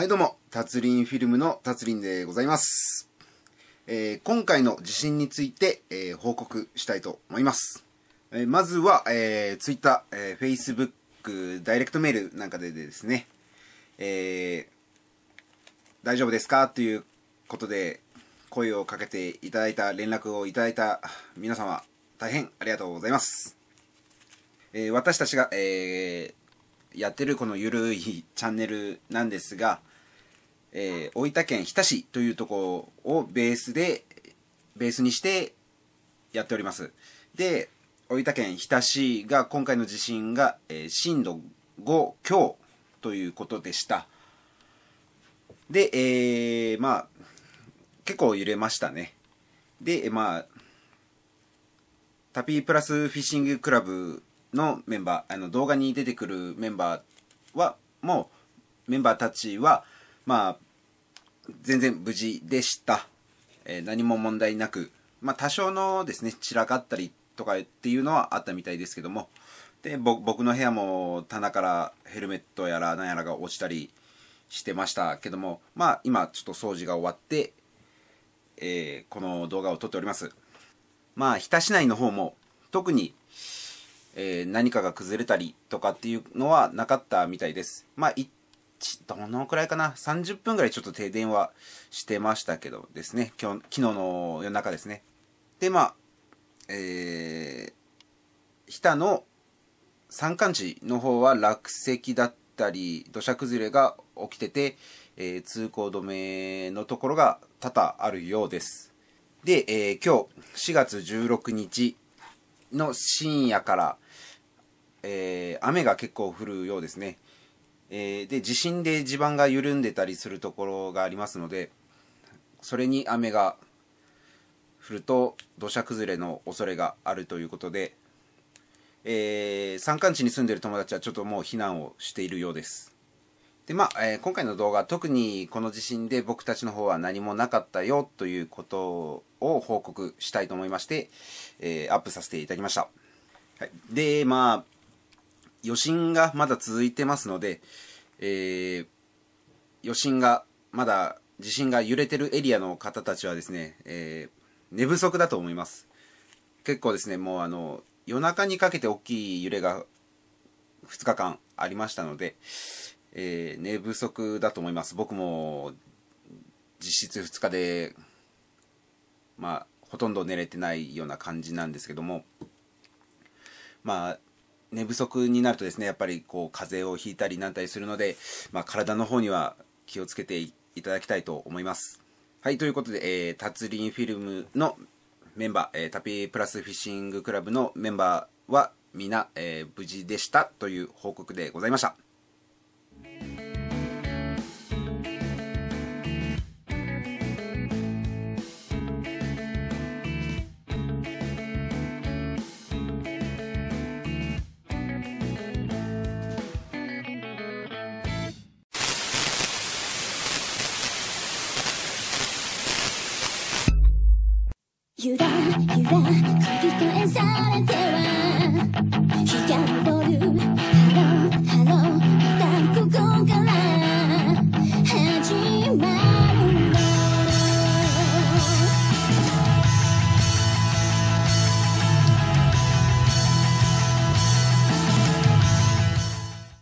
はいどうも、達林フィルムの達林でございます。えー、今回の地震について、えー、報告したいと思います。えー、まずは、え Twitter、え Facebook、ダイレクトメールなんかでですね、え大丈夫ですかということで声をかけていただいた、連絡をいただいた皆様、大変ありがとうございます。え私たちが、えやってるこのゆるいチャンネルなんですが、えー、大分県日田市というところをベースで、ベースにしてやっております。で、大分県日田市が今回の地震が、えー、震度5強ということでした。で、えー、まあ、結構揺れましたね。で、まあ、タピープラスフィッシングクラブのメンバー、あの動画に出てくるメンバーは、もう、メンバーたちは、まあ、全然無事でした。えー、何も問題なく、まあ、多少のですね、散らかったりとかっていうのはあったみたいですけども、で、僕の部屋も棚からヘルメットやら何やらが落ちたりしてましたけども、まあ、今ちょっと掃除が終わって、えー、この動画を撮っております。まあ、日田市内の方も特に、えー、何かが崩れたりとかっていうのはなかったみたいです。まあ、一どのくらいかな、30分ぐらいちょっと停電はしてましたけどですね、今日、昨日の夜中ですね。で、まあ、えー、日田の山間地の方は落石だったり、土砂崩れが起きてて、えー、通行止めのところが多々あるようです。で、えー、今日4月16日の深夜から、えー、雨が結構降るようですね。えー、で地震で地盤が緩んでたりするところがありますのでそれに雨が降ると土砂崩れの恐れがあるということで、えー、山間地に住んでる友達はちょっともう避難をしているようですでまあ、えー、今回の動画特にこの地震で僕たちの方は何もなかったよということを報告したいと思いまして、えー、アップさせていただきました、はい、でまあ余震がまだ続いてますので、えー、余震がまだ地震が揺れてるエリアの方たちはですね、えー、寝不足だと思います結構ですねもうあの夜中にかけて大きい揺れが2日間ありましたので、えー、寝不足だと思います僕も実質2日でまあほとんど寝れてないような感じなんですけどもまあ寝不足になるとですねやっぱりこう風邪をひいたりなんたりするので、まあ、体の方には気をつけていただきたいと思います。はいということで、えー、タツリンフィルムのメンバー、えー、タピープラスフィッシングクラブのメンバーは皆、えー、無事でしたという報告でございました。ゆらゆら繰り返されては